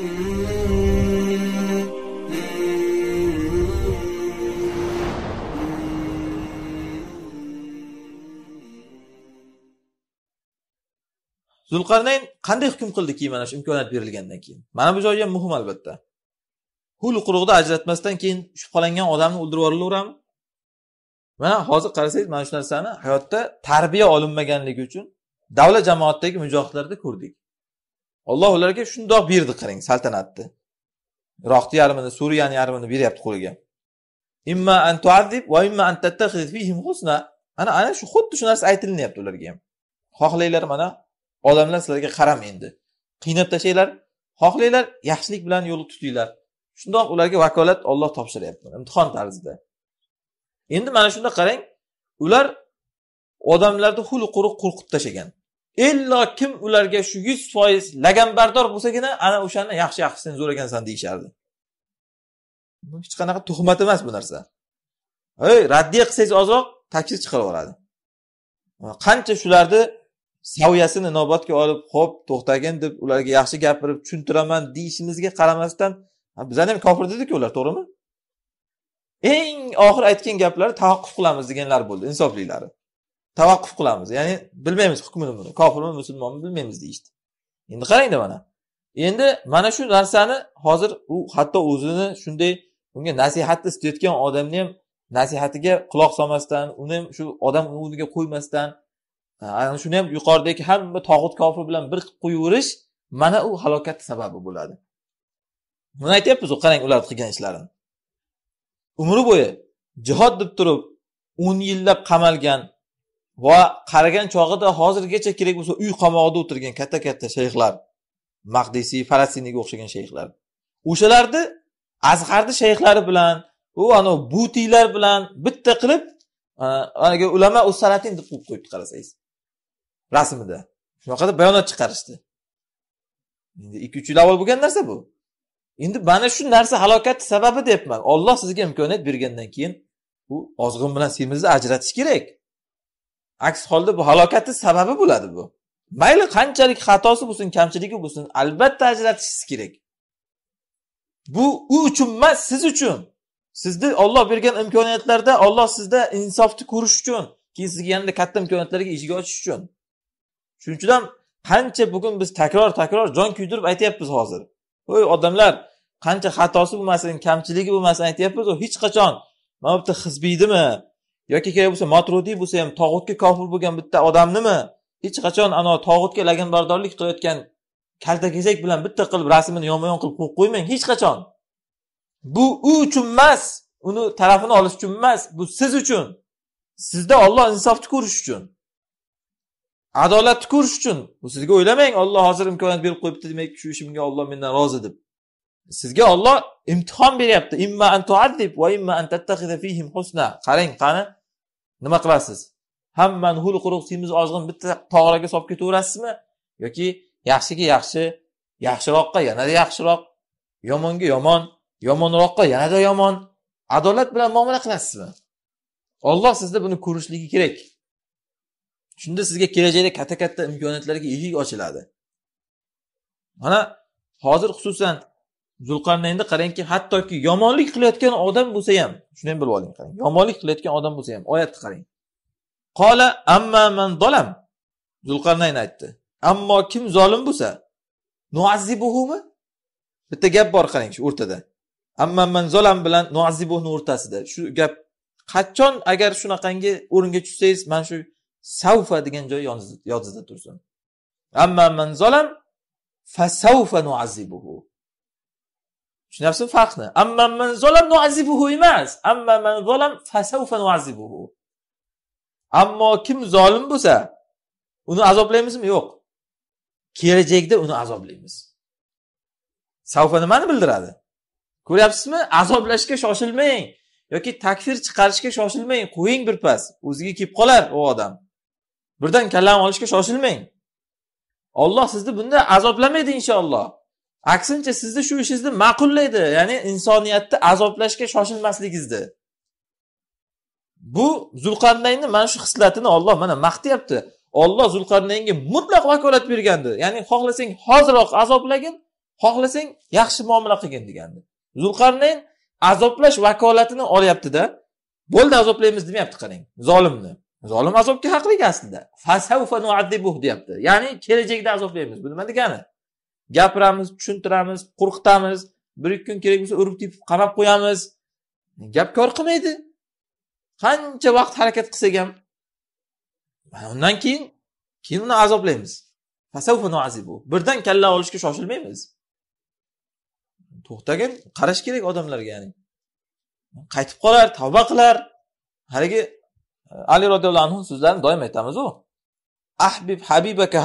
zulqarnayn qanday hukm qildi keyin mana shu imkoniyat berilgandan keyin mana bu joyi ham muhim albatta hul quruqni ajratmasdan keyin shubhalangan odamni o'ldirib yuborilaveradimi mana hozir qarasangiz mana shu narsani hayotda tarbiya olinmaganligi uchun davlat jamoatdagi mujohidlarda ko'rdik olloh ularga shundoq berdi qarang saltanatni iroqni yarmini suriyani yarmini beryapti qo'liga imma an tuazib va imma an fihim husna ana ana shu xuddi shu narsa aytilinyapti ularga ham xohlanglar mana odamlar sizlarga qaram endi qiynab tashlanglar xohlanglar yaxshilik bilan yo'l tutinglar shundoq ularga vakolat olloh topshiryapti imtihon tarzida endi mana shunda qarang ular odamlarni xul quruq qo'rqitib tashlagan illo kim ularga shu yuz foiz lagambardor bo'lsagina ana o'shani yaxshi yaxshi sen zo'r ekansan deyishardi hech qanaqa tuhmat emas bu narsa ey raddiya qilsangiz ozroq taksir chiqarib yuboradi qancha shularni saviyasini inobatga olib ho'p to'xtagin deb ularga yaxshi gapirib tushuntiraman deyishimizga qaramasdan bizani ham kofir dediku ular to'g'rimi eng oxiri aytgan gaplari tahaqquf qilamiz deganlar bo'ldi insoflilari tavaqquf qilamiz ya'ni bilmaymiz hukmini buni kofirmi musulmonmi bilmaymiz deyishdi endi qarangda mana endi mana shu narsani hozir u hatto o'zini shunday unga nasihatni istayotgan odamni ham nasihatiga quloq solmasdan uni ham shu odam o'rniga qo'ymasdan ana shuni ham yuqoridagi hamma tog'ut kofir bilan bir qilib qo'yaverish mana u halokatni sababi bo'ladi buni aytyapmiz qarang ularni qilgan ishlarini umri bo'yi jihod deb turib o'n yillab qamalgan va qaragan chog'ida hozirgacha kerak bo'lsa uy qamog'ida o'tirgan katta katta shayxlar maqdisiy falastiniyga o'xshagan shayxlar o'shalarni azharni shayxlari bilan u anavi butiylar bilan bitta qilib haligi e, ulama usalatin deb qo'yib qo'yibdi qarasangiz rasmida shunaqada bayonot chiqarishdi endi ikki uch yil avval bo'lgan narsa bu endi mana shu narsa halokat sababi deyapman olloh sizga imkoniyat bergandan keyin u ozg'in bilan semizni ajratish kerak aks holda bu halokatni sababi bo'ladi bu mayli qanchalik xatosi bo'lsin kamchiligi bo'lsin albatta ajratishingiz kerak bu u uchun emas siz uchun sizni olloh bergan imkoniyatlarda olloh sizda insofni ko'rish uchun keyin sizga yanada katta imkoniyatlarga eshik ochish uchun shuning uchun ham qancha bugun biz takror takror jon kuydirib aytyapmiz hozir voy odamlar qancha xatosi bo'lmasin kamchiligi bo'lmasin aytyapmiz hech qachon mana bu yerda hizbiydimi yoki kerak bo'lsa matrudiy bo'lsa ham tog'utga kofir bo'lgan bitta odamnimi hech qachon ana tog'utga laganbardorlik qilayotgan kaltakesak bilan bitta qilib rasmini yonma yon qilib qo'yib qo'ymang hech qachon bu u uchun emas uni tarafini olish uchun emas bu siz uchun sizda olloh insofni ko'rish uchun adolatni ko'rish uchun bu sizga o'ylamang olloh hozir imkoniyat berib qo'yibdi demak shu ishimga olloh mendan rozi deb sizga olloh imtihon beryapti imma an va imma fihim husna qarang qani nima qilasiz hammani hul quruq semiz ozg'in bitta tog'raga solib ketaverasizmi yoki yaxshiga yaxshi yaxshiroqqa yanada yaxshiroq yomonga yomon yomonroqqa yanada yomon adolat bilan muomala qilasizmi olloh sizni buni ko'rishligi kerak shunda sizga kelajakda katta katta imkoniyatlarga eshik ochiladi mana hozir xususan zulqarnaynni qarangki hattoki yomonlik qilayotgan odam bo'lsa ham shuni ham bilib oling qarang yomonlik qilayotgan odam bo'lsa ham oyatni qarang qola amma man dolam zulqarnayn aytdi ammo kim zolim bo'lsa nuazzibuhumi bitta gap bor qarang shu o'rtada amma man zolam bilan nuazzibuhni o'rtasida shu gap qachon agar shunaqangi o'ringa tushsangiz mana shu savfa degan joy yodingizda tursin amma man zolam fasavfa nuazibuhu tushunyapsizmi farqni amman emas amman ammo kim zolim bo'lsa uni azoblaymizmi yo'q kelajakda uni azoblaymiz savfa nimani bildiradi ko'ryapsizmi azoblashga shoshilmang yoki takfir chiqarishga shoshilmang qo'ying birpas o'ziga kelib qolar u odam birdan kallani olishga shoshilmang olloh sizni bunda azoblamaydi inshaalloh aksincha sizni shu ishingizni ma'qullaydi ya'ni insoniyatni azoblashga shoshilmasligingizni bu zulqarnaynni mana shu xislatini olloh mana maqtayapti olloh zulqarnaynga mutlaq vakolat bergandi ya'ni xohlasang hoziroq azoblagin xohlasang yaxshi muomala qilgin degandi zulqarnayn azoblash vakolatini olyaptida bo'ldi azoblaymiz demayapti qarang zolimni zolim azobga haqli aslida deyapti ya'ni kelajakda azoblaymiz bu nima degani gapiramiz tushuntiramiz qo'rqitamiz bir ikki kun kerak bo'lsa urib tepib qamab qo'yamiz gap kor qilmaydi qancha vaqt harakat qilsak ham undan keyin keyin uni azoblaymiz birdan kalla olishga shoshilmaymiz to'xtagin qarash kerak odamlarga ya'ni qaytib qolar tavba qilar haligi e, ali roziyallohu anhu so'zlarini doim aytamizu ahbib habibaka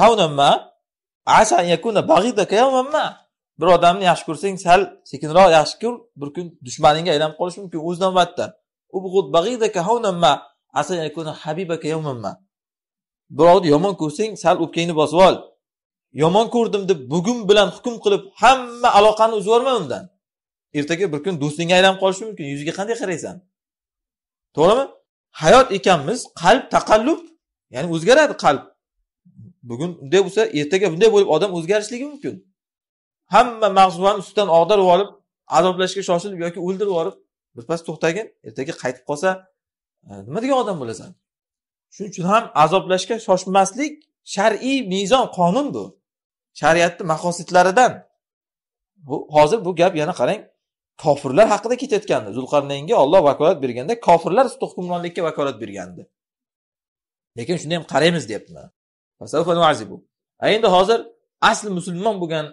yawman ma bir odamni yaxshi ko'rsang sal sekinroq yaxshi ko'r bir kun dushmaningga aylanib qolishi mumkin o'z navbatida ma habibaka yawman ma birovni yomon ko'rsang sal o'pkangni bosib ol yomon ko'rdim deb bugun bilan hukm qilib hamma aloqani uzib yuborma undan ertaga bir kun do'stingga aylanib qolishi mumkin yuziga qanday qaraysan to'g'rimi hayot ekanmiz qalb taqallub ya'ni o'zgaradi qalb bugun bunday bo'lsa ertaga bunday bo'lib odam o'zgarishligi mumkin hamma mag'zuvani ustidan og'dirib yuborib azoblashga shoshilib yoki o'ldirib yuborib birpas to'xtagin ertaga qaytib qolsa e, nima degan odam bo'lasan shuning uchun ham azoblashga shoshmaslik shar'iy mezon qonun bu shariatni maqosidlaridan bu hozir bu gap yana qarang kofirlar haqida ketayotgandi zulqarnaynga olloh vakolat berganda kofirlar hukmronlikka vakolat bergandi lekin shuni ham qaraymiz deyapman endi hozir asli musulmon bo'lgan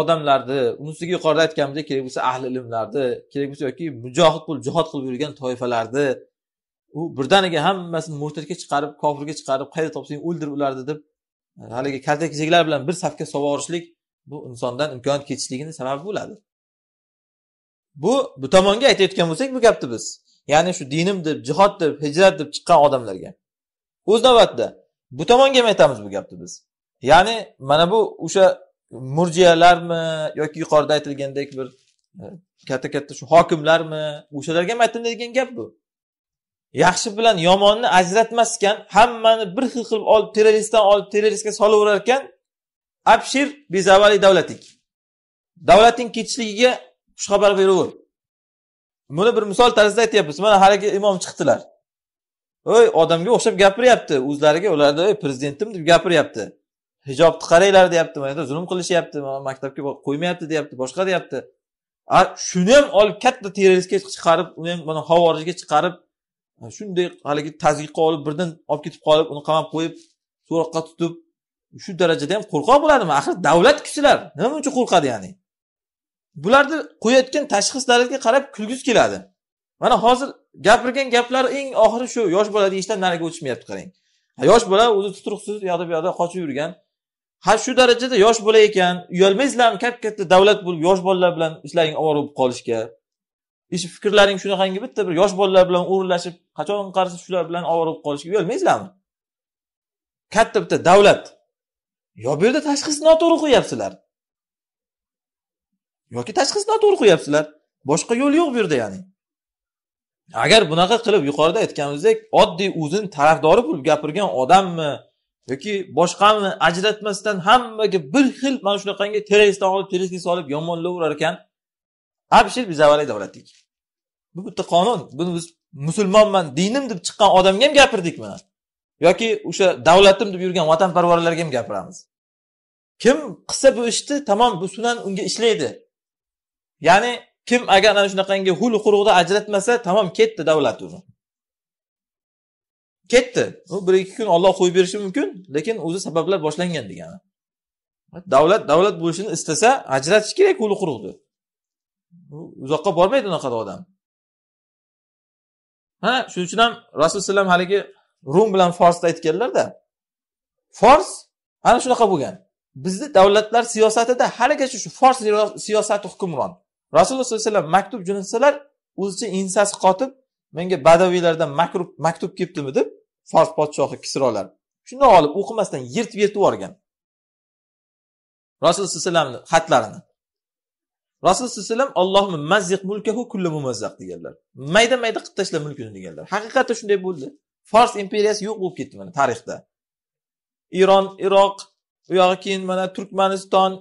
odamlarni unisiga yuqorida aytganimizdek kerak bo'lsa ahli ilmlarni kerak bo'lsa yoki mujohid bo'lib jihod qilib yurgan toifalarni u birdaniga hammasini murtadga chiqarib kofirga chiqarib qayerda topsang o'ldir ularni deb e, haligi kaltakesaklar bilan bir safga solib yuborishlik bu insondan imkoniyat ketishligini sababi bo'ladi bu bu tomonga aytayotgan bo'lsak bu gapni biz ya'ni shu dinim deb jihod deb hijrat deb chiqqan odamlarga o'z navbatida bu tomonga ham aytamiz bu gapni biz ya'ni mana bu o'sha murjiyalarmi yoki yuqorida aytilgandek bir e, katta katta shu hokimlarmi o'shalarga ham aytiladigan gap bu yaxshi bilan yomonni ajratmaskan hammani bir xil qilib olib terroristdan olib terroristga solaverar ekan abshir bezavali davlatik davlating ketishligiga xushxabar beraver buni bir misol tarzida aytyapmiz mana haligi imom chiqdilar ey odamga o'xshab gapiryapti o'zlariga ularni ey prezidentim deb gapiryapti hijobni qaranglar deyapti mana yerda zulm qilishyapti maktabga qo'ymayapti deyapti boshqa deyapti shuni ham olib katta terroristga chiqarib uni ham mana havorijga chiqarib shunday haligi tazyiqqa olib birdan olib ketib qolib uni qamab qo'yib so'roqqa tutib shu darajada ham qo'rqoq bo'ladimi axir davlat kuchlar nima uchun qo'rqadi ya'ni bularni qo'yayotgan tashxislariga qarab kulgisi keladi mana hozir gapirgan gaplari eng oxiri shu yosh bola deyishdan nariga o'tishmayapti qarang yosh bola o'zi tuturuqsiz u yoqda bu yoqda qochib yurgan ha shu darajada yosh bola ekan uyalmaysizlarmi katta katta davlat bo'lib yosh bolalar bilan ishlaring ovora bo'lib qolishga ish fikrlaring shunaqangi bitta bir yosh bolalar bilan o'rinlashib qachon qarasa shular bilan ovora bo'lib qolishga uyalmaysizlarmi katta bitta davlat yo bu yerda tashxis noto'g'ri qo'yyapsizlar yoki tashxis noto'g'ri qo'yyapsizlar boshqa yo'l yo'q bu yerda ya'ni agar bunaqa qilib yuqorida aytganimizdek oddiy o'zini tarafdori bo'lib gapirgan odammi yoki boshqami ajratmasdan hammaga bir xil mana shunaqangi terestdan olib teresga solib yomonlayverar ekan abshir biz avvalgi davlatdik bu bitta qonun buni biz musulmonman dinim deb chiqqan odamga ham gapirdik mana yoki o'sha davlatim deb yurgan vatanparvarlarga ham gapiramiz kim qilsa bu ishni tamom bu sunan unga ishlaydi ya'ni kim agar ana shunaqangi hul quruqda ajratmasa tamom ketdi davlat uni ketdi bir ikki kun olloh qo'yib berishi mumkin lekin o'zi sabablar boshlangan degani davlat davlat bo'lishini istasa ajratish kerak hul quruqni uzoqqa bormaydi unaqa odam ha shuning uchun ham rasululloh haligi rum bilan forsda aytganlarda fors ana shunaqa bo'lgan bizni davlatlar siyosatida haligacha shu fors siyosati hukmron rasululloh sollallohu alayhi vasallam maktub jo'natsalar o'zicha ensasi qotib menga badaviylardan makrub maktub kelibdimi deb fors podshohi kisrolar shundoq olib o'qimasdan yirtib yirtib yuborgan rasululloh sallallohu alayhi vasallamni xatlarini rasululloh sallallohu alayhi vasallam allohmi mazziq mulkahu kulli mumazzaq deganlar mayda mayda qilib tashla mulkini deganlar haqiqatda shunday bo'ldi fors imperiyasi yo'q bo'lib ketdi mana tarixda eron iroq u yog'i keyin mana turkmaniston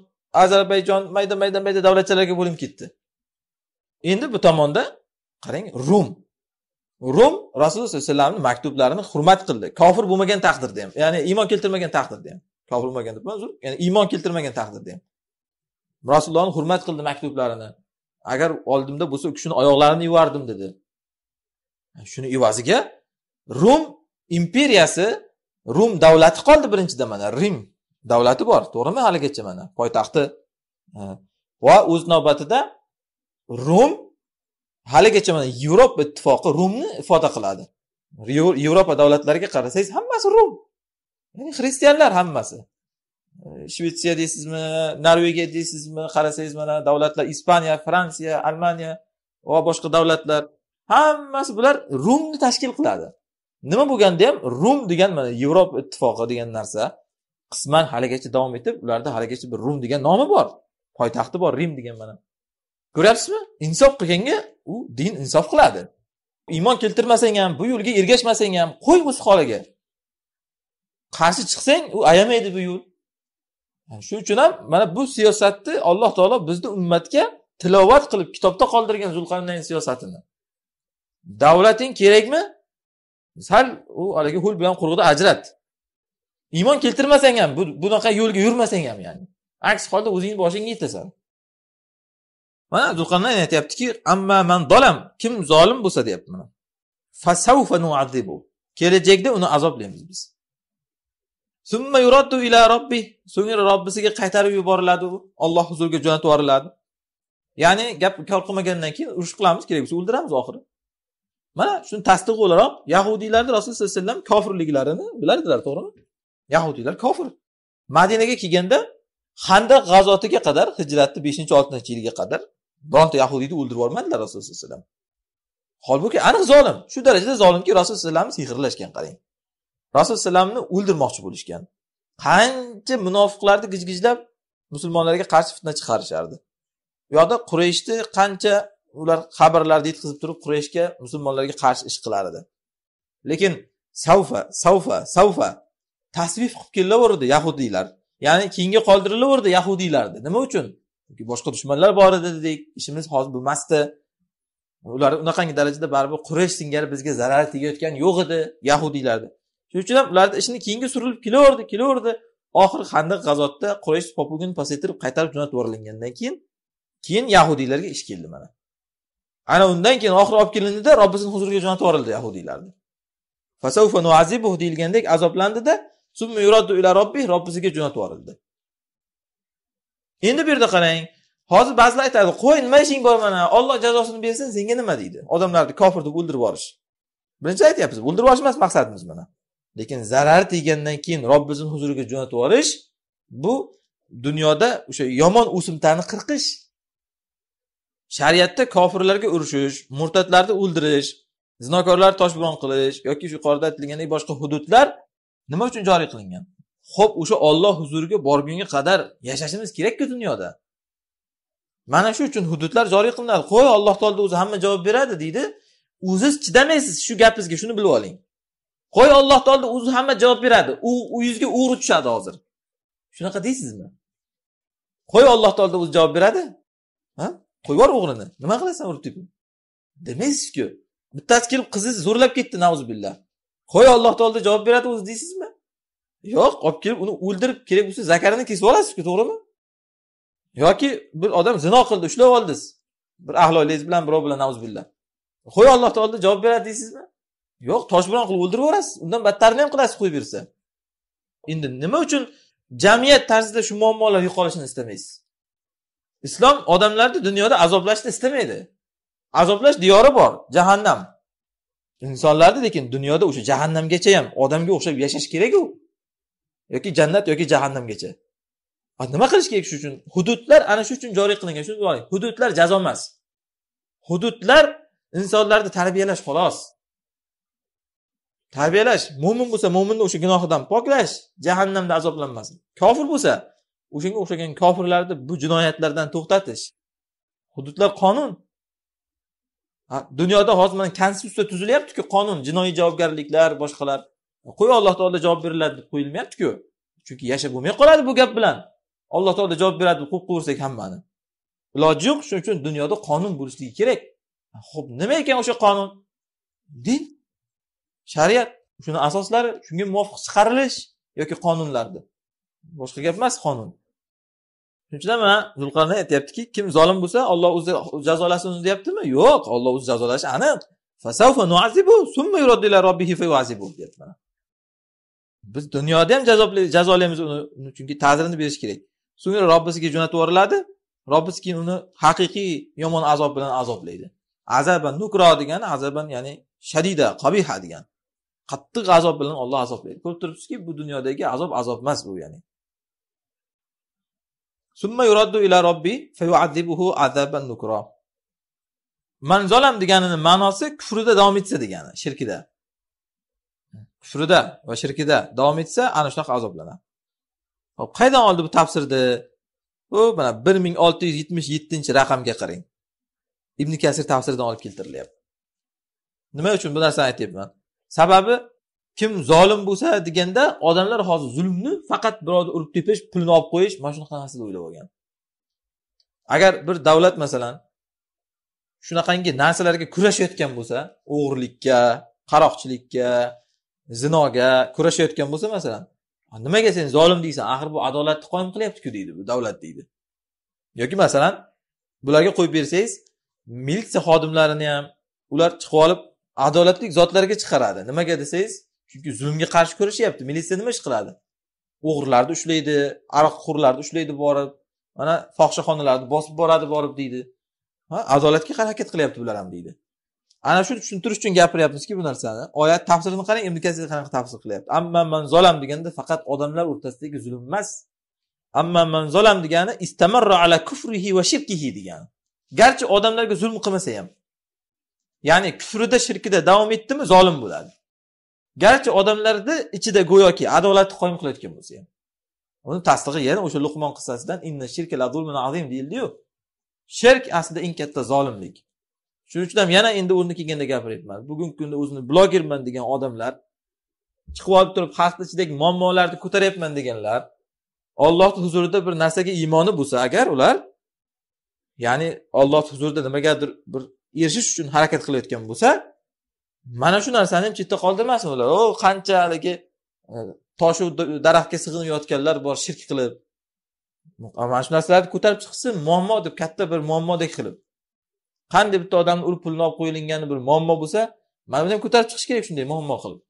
ozarbayjon mayda mayda mayda davlatchalarga bo'linib ketdi endi bu tomonda qarang rum rum rasululloh sallallohu alayhi vasallamni maktublarini hurmat qildi kofir bo'lmagan taqdirda ham ya'ni iymon keltirmagan taqdirda ham kofir bo'lmagan debman uzr ya'ni iymon keltirmagan taqdirda ham rasulullohni hurmat qildi maktublarini agar oldimda bo'lsa u kishini oyoqlarini yuvardim dedi shuni evaziga rum imperiyasi rum davlati qoldi birinchidan mana rim davlati bor to'g'rimi haligacha mana poytaxti va o'z navbatida rum haligacha mana yevropa ittifoqi rumni ifoda qiladi yevropa davlatlariga qarasangiz hammasi rum ya'ni xristianlar hammasi e, shvetsiya deysizmi norvegiya deysizmi qarasangiz mana davlatlar ispaniya fransiya almaniya va boshqa davlatlar hammasi bular rumni tashkil qiladi nima bo'lganda ham rum degan mana yevropa ittifoqi degan narsa qisman haligacha davom etib ularda haligacha bir rum degan nomi bor poytaxti bor rim degan mana ko'ryapsizmi insof qilganga u din insof qiladi iymon keltirmasang ham bu yo'lga ergashmasang ham qo'y o'z holiga qarshi chiqsang u ayamaydi bu yo'l shuning uchun ham mana bu siyosatni alloh taolo bizni ummatga tilovat qilib kitobda qoldirgan zulqarnayn siyosatini davlating kerakmi sal u haligi ho'l bilan qurug'ida ajrat iymon keltirmasang ham bunaqa yo'lga yurmasang ham ya'ni aks holda o'zingni boshingga yetasan mana zulqarnayn aytyaptiki amma man dolam kim zolim bo'lsa deyapti mana fasavfa nuadibu kelajakda uni azoblaymiz biz summa yuraddu ila robbi so'ngra robbisiga qaytarib yuboriladi u olloh huzuriga jo'natib yuboriladi ya'ni gap kor qilmagandan keyin urush qilamiz kerak bo'lsa o'ldiramiz oxiri mana shuni tasdiq o'laroq yahudiylarni rasululloh sallallohu alayhi vasallam kofirliklarini bilardilar to'g'rimi yahudiylar kofir madinaga kelganda handaq g'azotiga qadar hijratni beshinchi oltinchi yiliga qadar bironta yahudiyni o'ldirib yubormadilar rasululloh sallallohu alayhi vasallam holbuki aniq zolim shu darajada zolimki rasululloh alayhi sehrlashgan qarang rasululloh alayhi o'ldirmoqchi bo'lishgan qancha munofiqlarni gijgijlab musulmonlarga qarshi fitna chiqarishardi u yoqda qurayshni qancha ular xabarlarni yetkazib turib qurayshga musulmonlarga qarshi ish qilar edi lekin savfa savfa savfa tasvif qilib kelaverdi yahudiylar ya'ni keyinga qoldirilaverdi yahudiylarni nima uchun yoki boshqa dushmanlar bor edi dedik ishimiz hozir bo'lmasdi ular unaqangi darajada baribir qurash singari bizga zarar tegayotgani yo'q edi yahudiylarni shuning uchun ham ularni ishini keyinga surilib kelaverdi kelaverdi oxiri handiq g'azotda qurash popugini pasaytirib qaytarib jo'natib yuborilgandan keyin keyin yahudiylarga ish keldi mana ana undan keyin oxiri olib kelindida robbisini huzuriga jo'natib yuborildi yahudiylarni deyilgandek azoblandida robbisiga jo'natib yuborildi endi bu yerda qarang hozir ba'zilar aytadi qo'y nima ishing bor mana olloh jazosini bersin senga nima deydi odamlarni kofir deb o'ldirib yuborish birinchi aytyapmiz o'ldirib yuborish emas maqsadimiz mana lekin zarar tegandan keyin robbimizni huzuriga jo'natib yuborish bu dunyoda o'sha yomon o'simtani qirqish shariatda kofirlarga urushish murtadlarni o'ldirish zinokorlarni toshbiron qilish yoki shu yuqorida aytilgandek boshqa hududlar nima uchun joriy qilingan ho'p o'sha olloh huzuriga borgunga qadar yashashimiz kerakku dunyoda mana shu uchun hududlar joriy qilinadi qo'y alloh taolni o'zi hamma javob beradi deydi o'ziz chidamaysiz shu gapingizga shuni bilib oling qo'y alloh taolni o'zi hamma javob beradi u uyingizga o'g'ri tushadi hozir shunaqa deysizmi qo'y alloh taolni o'zi javob beradi ha qo'yib yubor o'g'rini nima qilasan urib tepib demaysizku bittasi kelib qizingizni zo'rlab ketdi nauzubillah qo'y alloh taolo javob beradi o'zi deysizmi yo'q olib kelib uni o'ldirib kerak bo'lsa zakarini kesib olasizku to'g'rimi yoki bir odam zino qildi ushlab oldingiz bir ahlolingiz bilan birov bilan billah qo'y alloh taolo javob beradi deysizmi yo'q toshbiron qilib o'ldirib yuborasiz undan battarini ham qilasiz qo'yib bersa endi nima uchun jamiyat tarzida shu muammolar yo'qolishini istamaysiz islom odamlarni dunyoda azoblashni istamaydi azoblash diyori bor jahannam insonlarni lekin dunyoda o'sha jahannamgacha ham odamga o'xshab yashash kerakku yoki jannat yoki jahannamgacha nima qilish kerak shu uchun hududlar ana shu uchun joriy qilingan shuni boring hududlar jazo emas hududlar insonlarni tarbiyalash xolos tarbiyalash mo'min bo'lsa mo'minni o'sha gunohidan poklash jahannamda azoblanmasin kofir bo'lsa o'shanga o'xshagan kofirlarni bu jinoyatlardan to'xtatish hududlar qonun dunyoda hozir mana konstitutsiya tuzilyaptiku qonun jinoiy javobgarliklar boshqalar qo'y alloh taolo javob beriladi deb qo'yilmayaptiku chunki yashab bo'lmay qoladi bu gap bilan alloh taolo javob beradi deb qo'yib qo'yaversak hammani iloji yo'q shuning uchun dunyoda qonun bo'lishligi kerak ho'p nima ekan o'sha qonun din shariat shuni asoslari shunga muvofiq chiqarilish yoki qonunlarni boshqa gap emas qonun shuning uchun ham zulqarnayn aytyaptiki kim zolim bo'lsa olloh o'zi jazolasin uni deyaptimi yo'q olloh o'zi jazolashi aniq deyapti biz dunyoda ham jazolaymiz uni chunki ta'zirini berish kerak so'ngra robbisiga jo'natib yuboriladi robbisi keyin uni haqiqiy yomon azob bilan azoblaydi azaban nukro degani azaban ya'ni shadida qabiha degani qattiq azob bilan olloh azoblaydi ko'rib turibsizki bu dunyodagi azob azob emas bu ya'ni summa yuraddu ila robbi fayuazibuhu azaban nukro man zolam deganini ma'nosi kufrida davom etsa degani shirkida kufrida va shirkida davom etsa ana shunaqa azoblanadi hop qayerdan oldi bu tafsirni bu mana bir ming olti yuz yetmish yettinchi raqamga qarang ibn kasir tafsiridan olib keltirilyapti nima uchun bu narsani aytyapman sababi kim zolim bo'lsa deganda odamlar hozir zulmni faqat birovni urib tepish pulni olib qo'yish mana shunaqa narsada o'ylab olgan agar bir davlat masalan shunaqangi narsalarga kurashayotgan bo'lsa o'g'irlikka qaroqchilikka zinoga kurashayotgan bo'lsa masalan nimaga sen zolim deysan axir bu adolatni qoyim qilyaptiku deydi bu davlat deydi yoki masalan bularga qo'yib bersangiz militsiya xodimlarini ham ular chiqib olib adolatli zotlarga chiqaradi nimaga desangiz chunki zulmga qarshi kurashyapti militsiya nima ish qiladi o'g'rilarni ushlaydi aroqxo'rlarni ushlaydi borib mana fohishaxonalarni bosib boradi borib deydi adolatga harakat qilyapti bular ham deydi ana shuni tushuntirish uchun gapiryapmizki bu narsani oyat tafsirini qarang ibn kasir qanaqa tafsir qilyapti amma man zolam deganda faqat odamlar o'rtasidagi zulm emas amma man zolam degani istamarra ala kufrihi va shirkihi degani garchi odamlarga zulm qilmasa ham ya'ni kufrida shirkida davom etdimi zolim bo'ladi garchi odamlarni ichida go'yoki adolatni qoyim qilayotgan bo'lsa ham uni tasdig'i yana o'sha luqmon qissasidan inna shirka la zulmun azim deyildiyu shirk aslida eng katta zolimlik shuning uchun ham yana endi o'rni kelganda gapiryapman bugungi kunda o'zini blogerman degan odamlar chiqib olib turib xalqni ichidagi muammolarni ko'taryapman deganlar ollohni huzurida bir narsaga iymoni bo'lsa agar ular ya'ni ollohni huzurida nimagadir bir erishish uchun harakat qilayotgan bo'lsa mana shu narsani ham chetda qoldirmasin ular o qancha haligi e, toshu daraxtga sig'inib yotganlar bor shirk qilib mana shu narsalarni ko'tarib chiqsin muammo deb katta bir muammodek qilib qanday bitta odamni urib pulini olib qo'yilingani bir muammo bo'lsa mana buni ham ko'tarib chiqish kerak shunday muammo qilib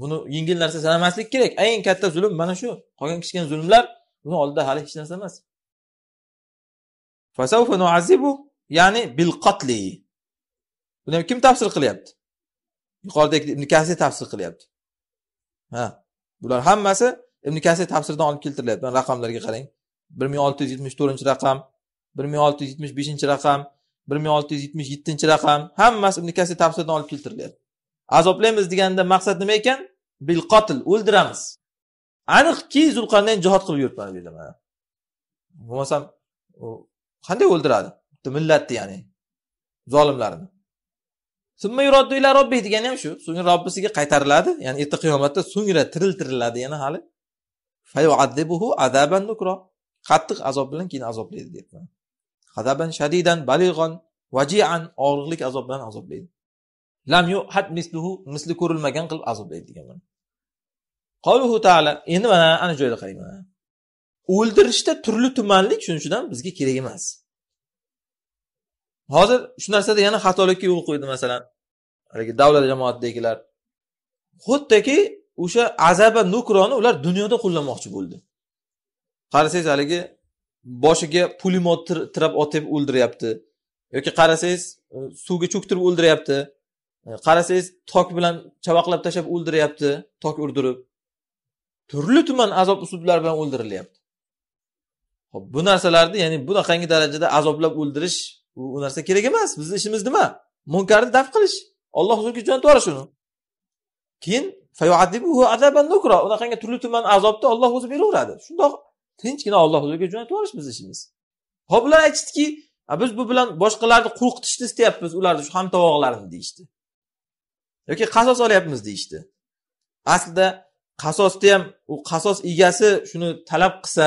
buni yengil narsa sanamaslik kerak eng katta zulm mana shu qolgan kichkina zulmlar buni oldida hali hech narsa emas ya'ni bil qatli buni kim tafsir qilyapti yuqoridagi ibn kasir tafsir qilyapti ha bular hammasi ibn kasir tafsiridan olib keltirilyapti raqamlarga qarang bir ming olti yuz yetmish to'rtinchi raqam bir ming olti yuz yetmish beshinchi raqam bir ming olti yuz yetmish yettinchi raqam hammasi ibn kasir tafsirdan olib keltirilyapti azoblaymiz deganda maqsad nima ekan bil qotl o'ldiramiz aniqki zulqarnayn jihod qilib yuribman bu yerda mana bo'lmasam qanday o'ldiradi bitta millatni ya'ni zolimlarni ila robbi degani ham shu so'ngra robbisiga qaytariladi ya'ni erta qiyomatda so'ngra tiriltiriladi yana hali qattiq azob bilan keyin azoblaydi deyapman g'azaban shadidan balig'on vajian og'irlik azob bilan azoblaydi. Lam yuhad misluhu misli ko'rilmagan qilib azoblaydi degan mana. qoluhu ta'ala endi mana ana joyda qarang mana. O'ldirishda turli tumanlik shuning bizga kerak emas. Hozir shu narsada yana xatolikka yo'l qo'ydi masalan. Haligi davlat jamoatidagilar xuddiki o'sha azaba nukroni ular dunyoda qo'llamoqchi bo'ldi. Qarasangiz haligi boshiga pulemyot tirab otib o'ldiryapti yoki qarasangiz e, suvga cho'ktirib o'ldiryapti e, qarasangiz tok bilan chavaqlab tashlab o'ldiryapti tok urdirib turli tuman azob usullar bilan o'ldirilyapti hop bu narsalarni ya'ni bunaqangi darajada azoblab o'ldirish u narsa kerak emas bizni ishimiz nima munkarni daf qilish olloh huzuriga jo'natib yuborish uni keyin unaqangi turli tuman azobni olloh o'zi beraveradi shundoq tinchgina olloh huzuriga jo'natib biz ishimiz ho bular aytishdiki biz bu bilan boshqalarni qo'rqitishni istayapmiz ularni shu hamtovoqlarini deyishdi yoki qasos olyapmiz deyishdi aslida qasosda ham u qasos egasi shuni talab qilsa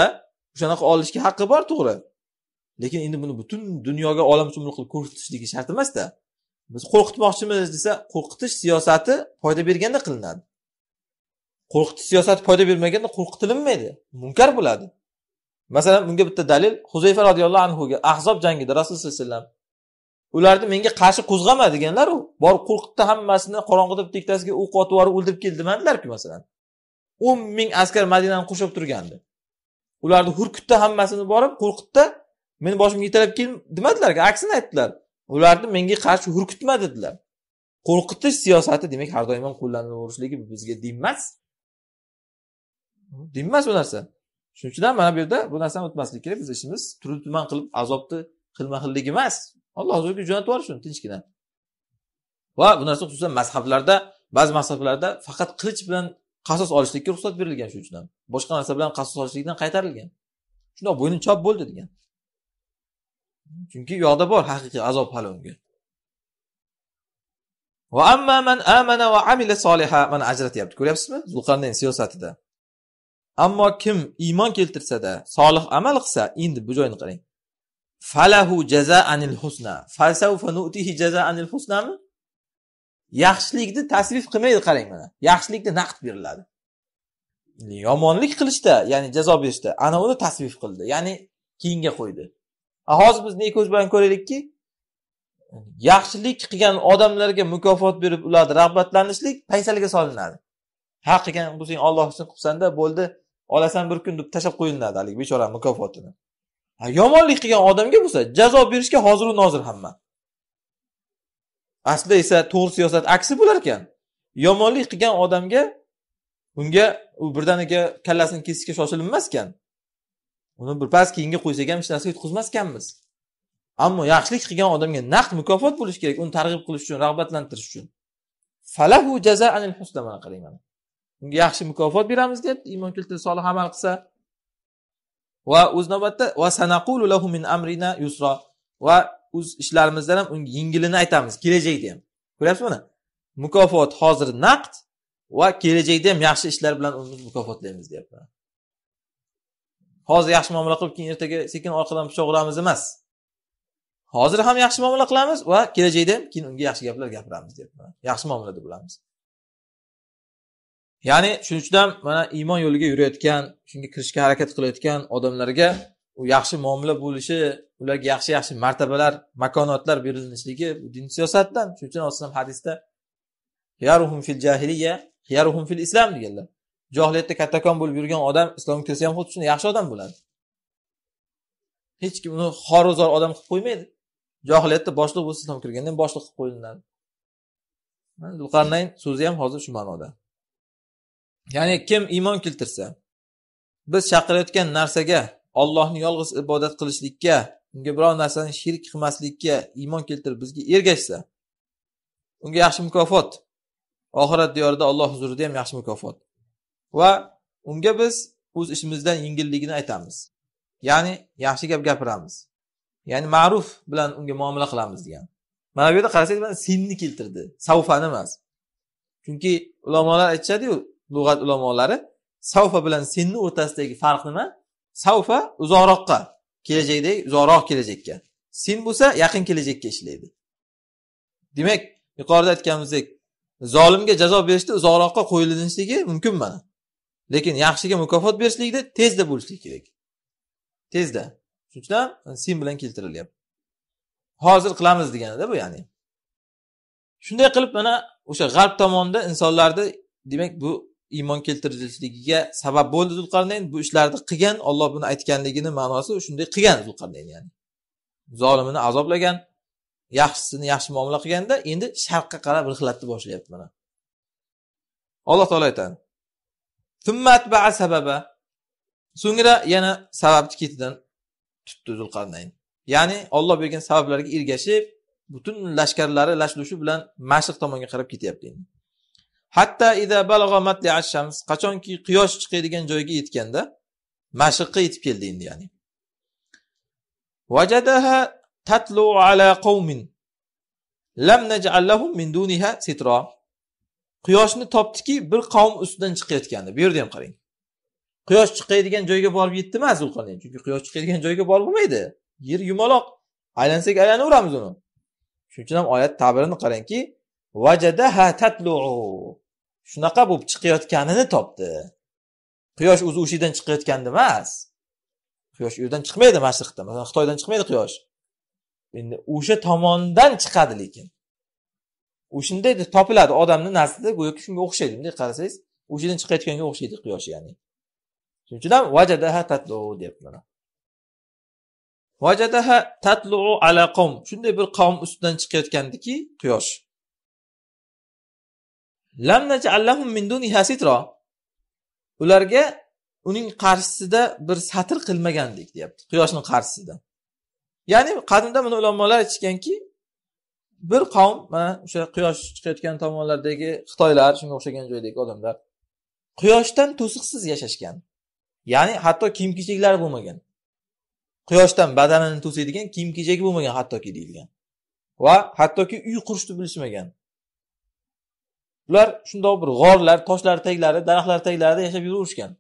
o'shanaqa olishga haqqi bor to'g'ri lekin endi buni butun dunyoga olamshumul qilib ko'rsatishligi shart emasda biz qo'rqitmoqchimiz desa qo'rqitish siyosati foyda berganda qilinadi qo'rqitish siyosati foyda bermaganda qo'rqitilinmaydi munkar bo'ladi masalan bunga bitta dalil huzayfa roziyallohu anhuga ahzob jangida rasululloh sallallohu alayhi vasallam ularni menga qarshi qo'zg'ama deganlar u borib qo'rqitdi hammasini qorong'ida bitta ikkitasiga o'q otib yuborib o'ldirib kel demadilarku masalan o'n ming askar madinani qurshab turgandi ularni hurkitdi hammasini borib qo'rqitdi meni boshimga yetalab kel demadilar aksini aytdilar ularni menga qarshi hurkitma dedilar qo'rqitish siyosati demak har doim ham qo'llanilaverishligi bizga din emas din emas bu narsa shuning uchun ham mana bu yerda bu narsani unutmaslik kerak biz ishimiz turli tuman qilib azobni xilma xillik emas alloh huzuriga jo'natib yuborish uni tinchgina va bu narsa xususan mazhablarda ba'zi mazhablarda faqat qilich bilan qasos olishlikka ruxsat berilgan shuning uchun ham boshqa narsa bilan qasos olishlikdan qaytarilgan shundoq bo'ynin chop bo'ldi degan chunki u yoqda bor haqiqiy azob hali unga va amma man amana va amila soliha ajratyapti ko'ryapsizmi zulqarnayn siyosatida ammo kim iymon keltirsada solih amal qilsa endi bu joyni qarang falahu jaza anil husna fasavfa nutihi husnami yaxshilikni tasvif qilmaydi qarang mana yaxshilikni naqd beriladi yomonlik qilishda ya'ni jazo berishda ana uni tasvif qildi ya'ni keyinga qo'ydi hozir biz ne ko'z bilan ko'raylikki yaxshilik qilgan odamlarga mukofot berib ularni rag'batlanishlik paysalga solinadi ha qilgan bo'lsang olloh uchun qilibsanda bo'ldi olasan bir kun deb tashlab qo'yiladi haligi bechora mukofotini yomonlik qilgan odamga bo'lsa jazo berishga hoziru nozir hamma aslida esa to'g'ri siyosat aksi bo'lar ekan yomonlik qilgan odamga unga u birdaniga kallasini kesishga shoshilinmas ekan uni birpas keyinga qo'ysak ham hech narsa yutqizmas ekanmiz ammo yaxshilik qilgan odamga naqd mukofot bo'lishi kerak uni targ'ib qilish uchun rag'batlantirish uchun falahu jaza anil husna mana qarang mana unga yaxshi mukofot beramiz deyapti iymon keltirib solih amal qilsa va o'z navbatda va sanaqulu lahu min amrina yusro va o'z ishlarimizdan ham unga yengilini aytamiz kelajakda ham ko'ryapsizmi mukofot hozir naqd va kelajakda ham yaxshi ishlar bilan uni mukofotlaymiz deyapti hozir yaxshi muomala qilib keyin ertaga sekin orqadan pichoq uramiz emas hozir ham yaxshi muomala qilamiz va kelajakda ham keyin unga yaxshi gaplar gapiramiz deyapti yaxshi muomalada bo'lamiz ya'ni shuning uchun ham mana iymon yo'liga yurayotgan shunga kirishga harakat qilayotgan odamlarga u yaxshi muomala bo'lishi ularga yaxshi yaxshi martabalar makonotlar berilishligi din siyosatdan shuning uchun aslida hadisda yaruhum fil jahiliya yaruhum fil islam deganlar johiliyatda kattakon bo'lib yurgan odam islomga kirsa ham xuddi shunday yaxshi odam bo'ladi hech kim uni xoru zor odam qilib qo'ymaydi johiliyatda boshliq bo'lsa islom kirganda boshliq qilib qo'yiladi zulqarnayn so'zi ham hozir shu ma'noda ya'ni kim iymon keltirsa biz chaqirayotgan narsaga ollohni yolg'iz ibodat qilishlikka unga biror narsani shirk qilmaslikka iymon keltirib bizga ergashsa unga yaxshi mukofot oxirat diyorida alloh huzurida ham yaxshi mukofot va unga biz o'z ishimizdan yengilligini aytamiz ya'ni yaxshi gap gapiramiz ya'ni ma'ruf bilan unga muomala qilamiz degan mana bu yerda qarasak sinni keltirdi savfani emas chunki ulamolar aytishadiyu lug'at ulamolari savfa bilan sinni o'rtasidagi farq nima savfa uzoqroqqa kelajakdagi uzoqroq kelajakka sin bo'lsa yaqin kelajakka ishlaydi demak yuqorida aytganimizdek zolimga jazo berishda uzoqroqqa qo'yilishligi mumkin mana lekin yaxshiga mukofot berishlikda tezda bo'lishligi kerak tezda shuning uchun sin bilan keltirilyapti hozir qilamiz deganida bu ya'ni shunday qilib mana o'sha g'arb tomonida insonlarni demak bu iymon keltirishligiga sabab bo'ldi zulqarnayn bu ishlarni qilgan olloh buni aytganligini ma'nosi shunday qilgan zulqarnayn ya'ni zolimini azoblagan yaxshisini yaxshi muomala qilganda endi sharqqa qarab rixlatni boshlayapti mana alloh taolo aytadi sababa so'ngra yana sababni ketidan tutdi zulqarnayn ya'ni olloh bergan sabablarga ergashib butun lashkarlari lashlushi bilan mashriq tomonga qarab ketyapti endi hatta ida balg'omatli ashshams qachonki quyosh chiqadigan joyga yetganda mashiqqa yetib keldi endi ya'ni vajadaha tatlu ala qavmin lam naj'al lahum min duniha sitra quyoshni topdiki bir qavm ustidan chiqayotgandi bu yerda ham qarang quyosh chiqadigan joyga borib yetdi emas u qilgan chunki quyosh chiqadigan joyga borib bo'lmaydi yer yumaloq aylansak aylanaveramiz uni shuning uchun ham oyat tabirini qarangki vajadaha tatluu shunaqa bo'lib chiqayotganini topdi quyosh o'zi o'sha yerdan chiqayotganda emas quyosh u yerdan chiqmaydi mashriqda masalan xitoydan chiqmaydi quyosh endi o'sha tomondan chiqadi lekin o'shanday topiladi odamni narsada go'yoki shunga o'xshaydi bunday qarasangiz o'sha yerdan chiqayotganga o'xshaydi quyosh ya'ni shuning uchun ham vajadaha tatlu mana vajadaha tatlu ala qom shunday bir qavm ustidan chiqayotgandiki quyosh lam najallahum min ularga uning qarshisida bir satr qilmagandik deyapti quyoshning qarshisida ya'ni qadimda buni ulamolar aytishganki bir qavm mana o'sha quyosh chiqayotgan tomonlardagi xitoylar shunga o'xshagan joydagi odamlar quyoshdan to'siqsiz yashashgan ya'ni hatto kiyim kechaklari bo'lmagan quyoshdan badanini to'saydigan kiyim kechagi bo'lmagan hattoki deyilgan va hattoki uy qurishni bilishmagan ular shundoq bir g'orlar toshlar taglari daraxtlar taglarida yashab yuraverishgan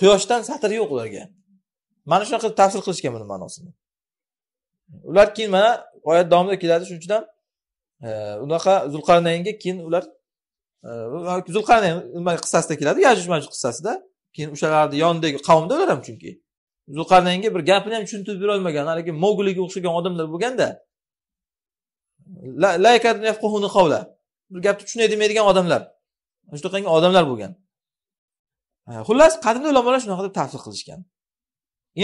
quyoshdan satr yo'q ularga mana shunaqa qilib tafsir qilishgan buni ma'nosini ular keyin mana oyat davomida keladi shuning uchun ham e, unaqa zulqarnaynga keyin ular e, zulqarnayn qissasida keladi yajuj majuj qissasida keyin o'shalarni yonidagi qavmda ular ham chunki zulqarnaynga bir gapini ham tushuntirib berolmagan haligi moguliga o'xshagan odamlar bo'lganda bu gapni tushunay demaydigan odamlar shunaqangi odamlar bo'lgan xullas qadimda ulamolar shunaqa deb tafsir qilishgan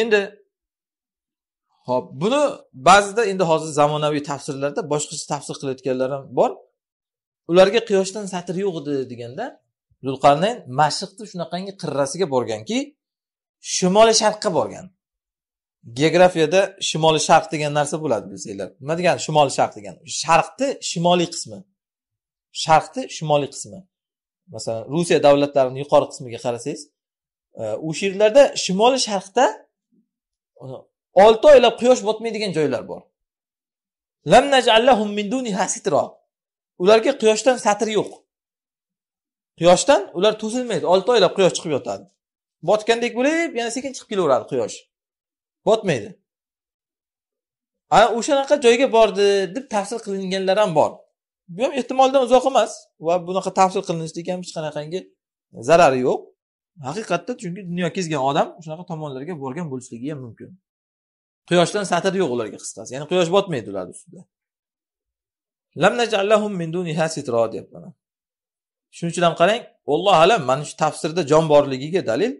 endi ho'p buni ba'zida endi hozir zamonaviy tafsirlarda boshqacha tafsir qilayotganlar ham bor ularga quyoshdan satr yo'q edi deganda zulqarnayn mashriqni shunaqangi qirrasiga borganki shimoli sharqqa borgan geografiyada shimoli sharq degan narsa bo'ladi bilsanglar nima degani shimoli sharq degani sharqni shimoliy qismi sharqni shimoliy qismi masalan rusiya davlatlarini yuqori qismiga qarasangiz o'sha e, yerlarda shimoliy sharqda olti oylab quyosh botmaydigan joylar bor min ularga quyoshdan satr yo'q quyoshdan ular to'silmaydi olti oylab quyosh chiqib yotadi botgandek bo'lib yana sekin chiqib kelaveradi quyosh botmaydi ana o'shanaqa joyga bordi deb tafsir qilinganlar ham bor bu ham ehtimoldan uzoq emas va bunaqa tafsir qilinishligi ham hech qanaqangi zarari yo'q haqiqatda chunki dunyo kezgan odam shunaqa tomonlarga borgan bo'lishligi ham mumkin quyoshdan satr yo'q ularga qisqasi ya'ni quyosh botmaydi ularni ustida shuning uchun ham qarang alloh alam mana shu tafsirda jon borligiga dalil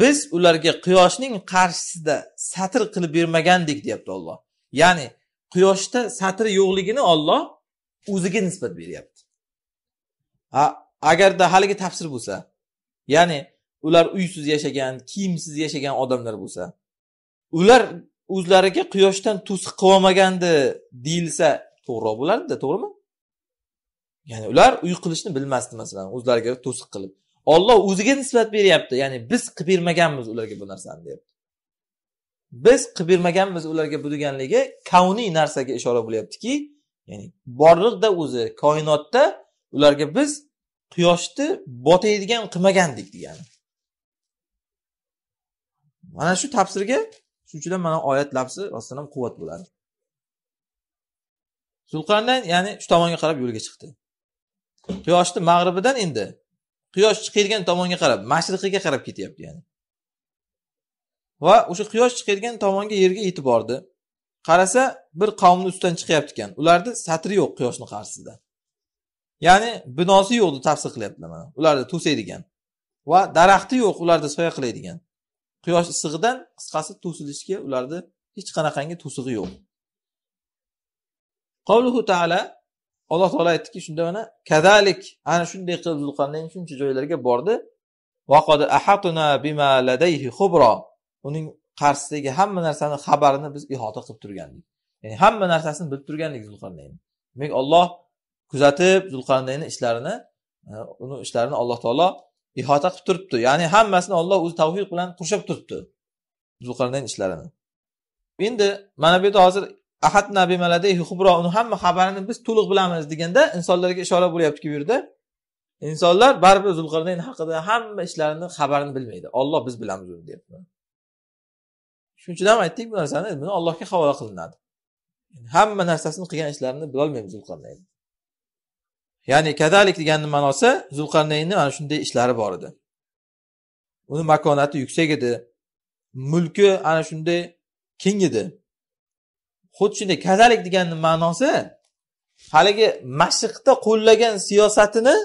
biz ularga quyoshning qarshisida satr qilib bermagandik deyapti olloh ya'ni quyoshda satri yo'qligini olloh o'ziga nisbat beryapti agarda haligi tafsir bo'lsa ya'ni ular uysiz yashagan kiyimsiz yashagan odamlar bo'lsa ular o'zlariga quyoshdan to'siq qilolmagandi deyilsa to'g'riroq bo'lardida to'g'rimi ya'ni ular uy qilishni bilmasdi masalan o'zlariga to'siq qilib olloh o'ziga nisbat beryapti ya'ni biz qilib bermaganmiz ularga bu narsani deyapti biz qilib bermaganmiz ularga bu deganligi kavniy narsaga ishora bo'lyaptiki ya'ni borliqda o'zi koinotda ularga biz quyoshni botadigan qilmagandik degani mana shu tafsirga shuning uchun mana oyat lafzi rostdan quvvat bo'ladi zulqarnayn ya'ni shu tomonga qarab yo'lga chiqdi quyoshni mag'ribidan endi quyosh chiqadigan tomonga qarab mashriqiga qarab ketyapti ya'ni va o'sha quyosh chiqadigan tomonga yerga yetib bordi qarasa bir qavmni ustidan chiqyapti ekan ularni satri yo'q quyoshni qarshisida ya'ni binosi deb tafsir qilyaptilar mana ularni to'saydigan va daraxti yo'q ularni soya qiladigan quyosh issig'idan qisqasi to'silishga ularni hech qanaqangi to'sig'i yo'q qavluhu taala alloh taolo aytdiki shunda mana kazalik ana shunday qilib zulqarnayn shuncha joylarga bordi uning qarshisidagi hamma narsani xabarini biz ihota qilib turgandik ya'ni hamma narsasini bilib turgandik zulqarnayn demak olloh kuzatib zulqarnayni ishlarini e, uni ishlarini alloh taolo ihota qilib turibdi ya'ni hammasini olloh o'zi tavfiq bilan qurshab turibdi zulqarnayn ishlarini endi mana bu yerda hozir ahadna bimaladayhi xubro uni hamma xabarini biz to'liq bilamiz deganda insonlarga ishora bo'lyaptiki bu yerda insonlar baribir zulqarnayn haqida hamma ishlarini xabarini bilmaydi olloh biz bilamiz uni deyapti shuning uchun ham aytdik bu narsani buni allohga havola qilinadi hamma narsasini qilgan ishlarini bilolmaymiz zulqarnayn ya'ni kadalik deganni ma'nosi zulqarnayni mana shunday ishlari bor edi uni makonati yuksak edi mulki ana shunday keng edi xuddi shunday kadalik deganni ma'nosi haligi mashriqda qo'llagan siyosatini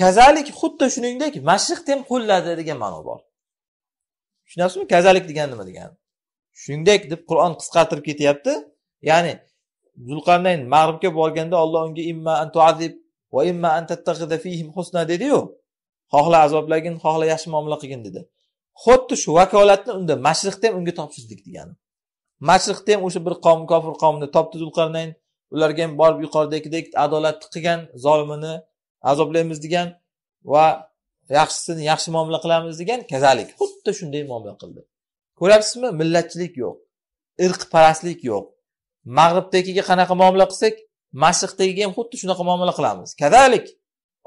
kazalik xuddi shuningdek mashriqda ham qo'lladi degan ma'no bor tushunyapsizmi kazalik degani nima degani shuningdek deb qur'on qisqartirib ketyapti ya'ni zulqarnayn mag'ribga borganda olloh unga imma an tuazib va imma an tattaqida fihim husna dediyu xohla azoblagin xohla yaxshi muomala qilgin dedi xuddi shu vakolatni unda mashriqda ham unga topshirdik degani mashriqda ham o'sha bir qavm kofir qavmni topdi zulqarnayn ularga ham borib yuqoridagidek adolatni qilgan zolimini azoblaymiz degan va yaxshisini yaxshi muomala qilamiz degan kazalik xuddi shunday muomala qildi ko'ryapsizmi millatchilik yo'q irqparastlik yo'q mag'ribdagiga qanaqa muomala qilsak mashriqdagiga ham xuddi shunaqa muomala qilamiz kadalik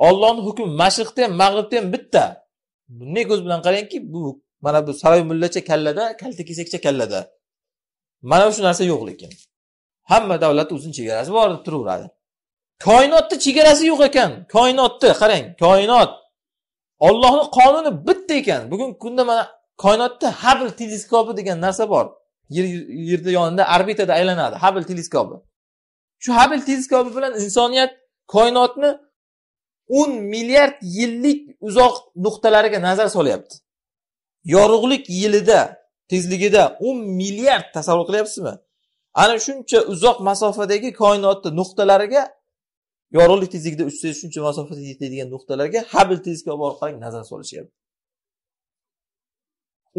ollohni hukmi mashriqda ham mag'ribda ham bitta bunday ko'z bilan qarangki bu mana bu saroy mullacha kallada kalta kesakcha kallada mana shu narsa yo'q lekin hamma davlatni o'zini chegarasi bor deb turaveradi koinotni chegarasi yo'q ekan koinotni qarang koinot ollohni qonuni bitta ekan bugungi kunda mana koinotda habl teleskopi degan narsa bor yer yerni yonida orbitada aylanadi habl teleskopi shu habl teleskopi bilan insoniyat koinotni o'n milliard yillik uzoq nuqtalariga nazar solyapti yorug'lik yilida tezligida o'n milliard tasavvur qilyapsizmi ana shuncha uzoq masofadagi koinotni nuqtalariga yorug'lik tezligida uchsa shuncha masofada yetadigan nuqtalarga habl teleskopi orqali nazar solishyapti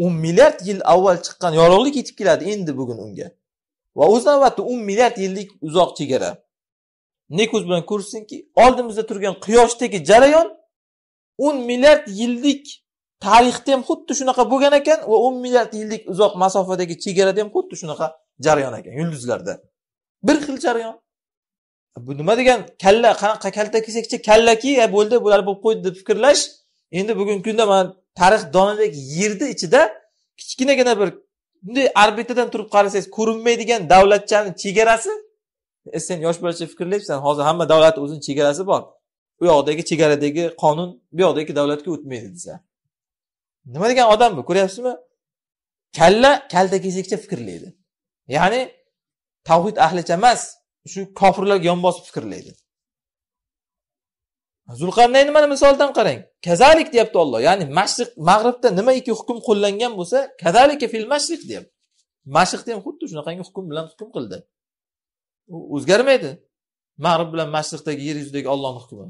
o'n milliard yil avval chiqqan yorug'lik yetib keladi endi bugun unga va o'z navbatida o'n milliard yillik uzoq chegara ne ko'z bilan ko'rsinki oldimizda turgan quyoshdagi jarayon o'n milliard yillik tarixda ham xuddi shunaqa bo'lgan ekan va o'n milliard yillik uzoq masofadagi chegarada ham xuddi shunaqa jarayon ekan yulduzlarda bir xil jarayon bu nima degan kalla qanaqa kalta kesakcha kallaki bo'ldi bular bo'lib qo'ydi deb fikrlash endi bugungi kunda mana tarix donidek yerni ichida kichkinagina bir bunday orbitadan turib qarasangiz ko'rinmaydigan davlatchani chegarasi e, sen yosh bolacha fikrlayapsan hozir hamma davlatni o'zini chegarasi bor u yoqdagi chegaradagi qonun bu yoqdagi davlatga o'tmaydi desa nima degan odam bu ko'ryapsizmi kalla kalta kesakcha fikrlaydi ya'ni tavhid ahlicha emas shu kofirlar yon bosib fikrlaydi zulqarnayn mana misoldan qarang kazalik deyapti olloh ya'ni mashriq mag'ribda nimaiki hukm qo'llangan bo'lsa kazalika fil mashriq deyapti mashriqda ham xuddi shunaqangi hukm bilan hukm qildi u o'zgarmaydi mag'rib bilan mashriqdagi yer yuzidagi ollohni hukmi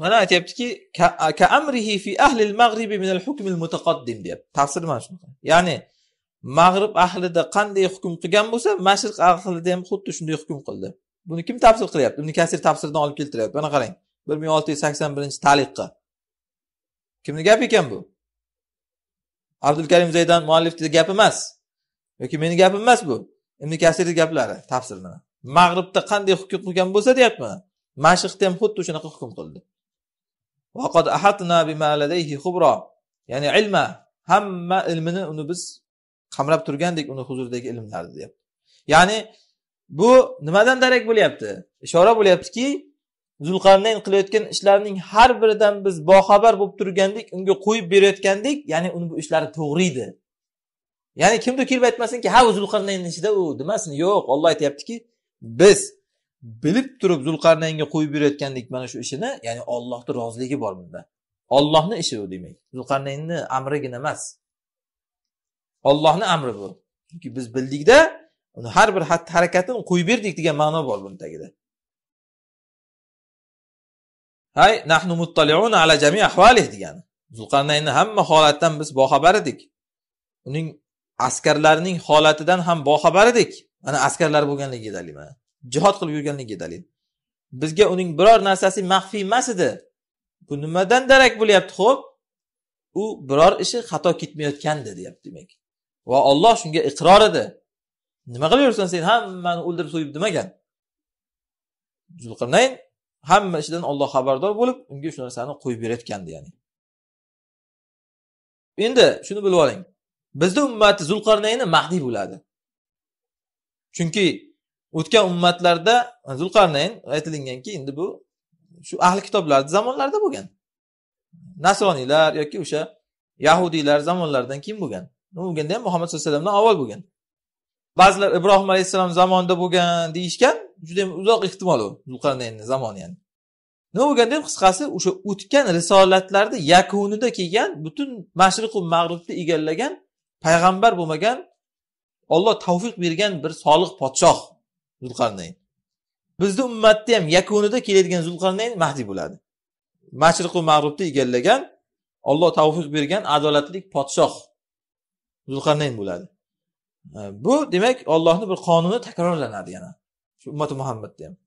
mana aytyaptiki ka amrihi fi ahli al maghribi min al hukm al mutaqaddim deyapti tafsir mana shunaqa ya'ni mag'rib ahlida qanday hukm qilgan bo'lsa mashriq ahlida ham xuddi shunday hukm qildi buni kim tafsir qilyapti ibn kasir tafsirdan olib keltiryapti mana qarang bir ming olti yuz sakson birinchi taliqqa kimni gapi ekan bu abdul karim zaydan muallifni gapi emas yoki meni gapim emas bu ibn kasirni gaplari tafsir mana mag'ribda qanday hukm qilgan bo'lsa deyapman mashriqda ham xuddi shunaqa hukm qildi ya'ni ilma hamma ilmini uni biz qamrab turgandek uni huzuridagi ilmlarni deyapti ya'ni bu nimadan darak bo'lyapti ishora bo'lyaptiki zulqarnayn qilayotgan ishlarining har biridan biz boxabar bo'lib turgandek unga qo'yib berayotgandek ya'ni uni bu ishlari to'g'ri edi ya'ni kimdir kelib aytmasinki ha u zulqarnayn ishida u demasin yo'q olloh aytyaptiki biz bilib turib zulqarnaynga qo'yib berayotgandek mana shu ishini ya'ni ollohni roziligi bor bunda ollohni ishi u demak zulqarnaynni amrigina emas ollohni amri bu chunki biz bildikda uni har bir xatti harakatini qo'yib berdik degan ma'no bor buni tagida hay nahnu muttaliun ala jami ahvali degani zulqarnaynni hamma holatidan biz boxabar edik uning askarlarining holatidan ham boxabar edik mana askarlar bo'lganligiga dalil mana jihod qilib yurganligiga dalil bizga uning biror narsasi maxfiy emas edi bu nimadan darak bo'lyapti ho'p u biror ishi xato ketmayotgandi deyapti demak va Alloh shunga iqror edi nima qilaversan sen hammani o'ldirib so'yib demagan zulqarnayn hamma ishidan Alloh xabardor bo'lib unga shu narsani qo'yib berayotgandi ya'ni endi shuni bilib oling bizni ummati zulqarnayni mahdiy bo'ladi chunki o'tgan ummatlarda zulqarnayn aytilinganki endi bu shu ahli kitoblarni zamonlarida bo'lgan nasroniylar yoki o'sha yahudiylar zamonlaridan keyin bo'lgan bo'lganda ham muhammad sallallohu alayhi vasallamdan avval bo'lgan ba'zilar ibrohim alayhissalom zamonida bo'lgan deyishgan juda yam uzoq ehtimol u zulqarnaynni zamoni ya'ni nima bo'lganda ham qisqasi o'sha o'tgan risolatlarni yakunida kelgan butun mashriqu mag'ribni egallagan payg'ambar bo'lmagan olloh tavfiq bergan bir solih podshoh zulqarnayn bizni ummatni ham yakunida keladigan zulqarnayn mahdiy bo'ladi mashriqu mag'ribni egallagan olloh tavfiq bergan adolatlik podshoh zulqarnayn bo'ladi e, bu demak ollohni bir qonuni takrorlanadi yana shu ummati muhammadda ham